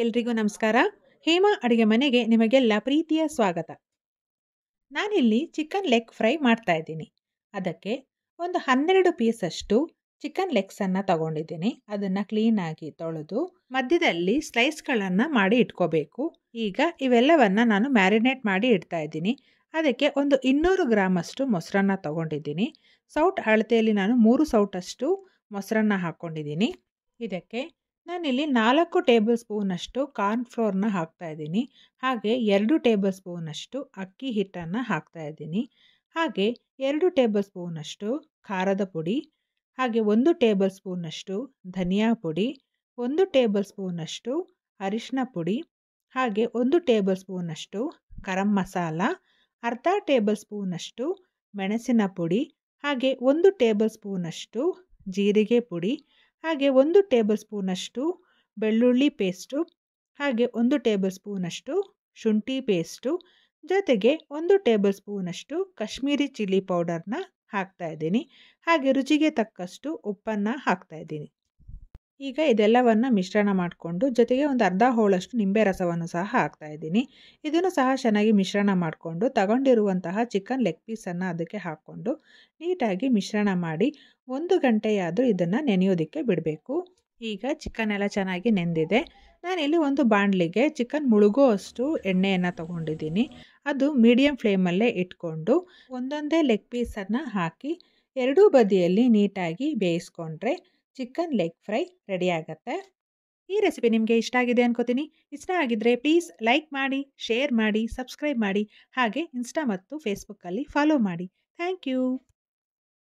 ಎಲ್ರಿಗೂ ನಮಸ್ಕಾರ ಹೇಮಾ ಅಡುಗೆ ಮನೆಗೆ ನಿಮಗೆಲ್ಲ ಪ್ರೀತಿಯ ಸ್ವಾಗತ ನಾನಿಲ್ಲಿ ಚಿಕನ್ ಲೆಗ್ ಫ್ರೈ ಮಾಡ್ತಾ ಇದ್ದೀನಿ ಅದಕ್ಕೆ ಒಂದು ಹನ್ನೆರಡು ಪೀಸಷ್ಟು ಚಿಕನ್ ಲೆಗ್ಸನ್ನು ತಗೊಂಡಿದ್ದೀನಿ ಅದನ್ನು ಕ್ಲೀನಾಗಿ ತೊಳೆದು ಮಧ್ಯದಲ್ಲಿ ಸ್ಲೈಸ್ಗಳನ್ನು ಮಾಡಿ ಇಟ್ಕೋಬೇಕು ಈಗ ಇವೆಲ್ಲವನ್ನು ನಾನು ಮ್ಯಾರಿನೇಟ್ ಮಾಡಿ ಇಡ್ತಾ ಇದ್ದೀನಿ ಅದಕ್ಕೆ ಒಂದು ಇನ್ನೂರು ಗ್ರಾಮಷ್ಟು ಮೊಸರನ್ನ ತಗೊಂಡಿದ್ದೀನಿ ಸೌಟ್ ಅಳತೆಯಲ್ಲಿ ನಾನು ಮೂರು ಸೌಟಷ್ಟು ಮೊಸರನ್ನ ಹಾಕ್ಕೊಂಡಿದ್ದೀನಿ ಇದಕ್ಕೆ ನಾನಿಲ್ಲಿ ನಾಲ್ಕು ಟೇಬಲ್ ಸ್ಪೂನಷ್ಟು ಕಾರ್ನ್ಫ್ಲೋರ್ನ ಹಾಕ್ತಾಯಿದ್ದೀನಿ ಹಾಗೆ ಎರಡು ಟೇಬಲ್ ಸ್ಪೂನಷ್ಟು ಅಕ್ಕಿ ಹಿಟ್ಟನ್ನು ಹಾಕ್ತಾಯಿದ್ದೀನಿ ಹಾಗೆ ಎರಡು ಟೇಬಲ್ ಸ್ಪೂನಷ್ಟು ಖಾರದ ಪುಡಿ ಹಾಗೆ ಒಂದು ಟೇಬಲ್ ಸ್ಪೂನಷ್ಟು ಧನಿಯಾ ಪುಡಿ ಒಂದು ಟೇಬಲ್ ಸ್ಪೂನಷ್ಟು ಅರಿಶಿನ ಪುಡಿ ಹಾಗೆ ಒಂದು ಟೇಬಲ್ ಸ್ಪೂನಷ್ಟು ಗರಂ ಮಸಾಲ ಅರ್ಧ ಟೇಬಲ್ ಸ್ಪೂನಷ್ಟು ಮೆಣಸಿನ ಪುಡಿ ಹಾಗೆ ಒಂದು ಟೇಬಲ್ ಸ್ಪೂನಷ್ಟು ಜೀರಿಗೆ ಪುಡಿ ಹಾಗೆ ಒಂದು ಟೇಬಲ್ ಸ್ಪೂನಷ್ಟು ಬೆಳ್ಳುಳ್ಳಿ ಪೇಸ್ಟು ಹಾಗೆ ಒಂದು ಟೇಬಲ್ ಸ್ಪೂನಷ್ಟು ಶುಂಠಿ ಪೇಸ್ಟು ಜೊತೆಗೆ ಒಂದು ಟೇಬಲ್ ಸ್ಪೂನಷ್ಟು ಕಾಶ್ಮೀರಿ ಚಿಲ್ಲಿ ಪೌಡರನ್ನ ಹಾಕ್ತಾಯಿದ್ದೀನಿ ಹಾಗೆ ರುಚಿಗೆ ತಕ್ಕಷ್ಟು ಉಪ್ಪನ್ನು ಹಾಕ್ತಾಯಿದ್ದೀನಿ ಈಗ ಇದೆಲ್ಲವನ್ನು ಮಿಶ್ರಣ ಮಾಡಿಕೊಂಡು ಜೊತೆಗೆ ಒಂದು ಅರ್ಧ ಹೋಳಷ್ಟು ನಿಂಬೆ ರಸವನ್ನು ಸಹ ಹಾಕ್ತಾ ಇದ್ದೀನಿ ಇದನ್ನು ಸಹ ಚೆನ್ನಾಗಿ ಮಿಶ್ರಣ ಮಾಡಿಕೊಂಡು ತಗೊಂಡಿರುವಂತಹ ಚಿಕನ್ ಲೆಗ್ ಪೀಸನ್ನು ಅದಕ್ಕೆ ಹಾಕ್ಕೊಂಡು ನೀಟಾಗಿ ಮಿಶ್ರಣ ಮಾಡಿ ಒಂದು ಗಂಟೆಯಾದರೂ ಇದನ್ನು ನೆನೆಯೋದಕ್ಕೆ ಬಿಡಬೇಕು ಈಗ ಚಿಕನ್ ಎಲ್ಲ ಚೆನ್ನಾಗಿ ನೆಂದಿದೆ ನಾನಿಲ್ಲಿ ಒಂದು ಬಾಣಲಿಗೆ ಚಿಕನ್ ಮುಳುಗೋ ಅಷ್ಟು ಎಣ್ಣೆಯನ್ನು ತಗೊಂಡಿದ್ದೀನಿ ಅದು ಮೀಡಿಯಮ್ ಫ್ಲೇಮಲ್ಲೇ ಇಟ್ಕೊಂಡು ಒಂದೊಂದೇ ಲೆಗ್ ಪೀಸನ್ನು ಹಾಕಿ ಎರಡೂ ಬದಿಯಲ್ಲಿ ನೀಟಾಗಿ ಬೇಯಿಸ್ಕೊಂಡ್ರೆ ಚಿಕನ್ ಲೆಗ್ ಫ್ರೈ ರೆಡಿ ಆಗುತ್ತೆ ಈ ರೆಸಿಪಿ ನಿಮಗೆ ಇಷ್ಟ ಆಗಿದೆ ಅನ್ಕೋತೀನಿ ಇಷ್ಟ ಆಗಿದ್ದರೆ ಪ್ಲೀಸ್ ಲೈಕ್ ಮಾಡಿ ಶೇರ್ ಮಾಡಿ ಸಬ್ಸ್ಕ್ರೈಬ್ ಮಾಡಿ ಹಾಗೆ ಇನ್ಸ್ಟಾ ಮತ್ತು ಫೇಸ್ಬುಕ್ಕಲ್ಲಿ ಫಾಲೋ ಮಾಡಿ ಥ್ಯಾಂಕ್ ಯು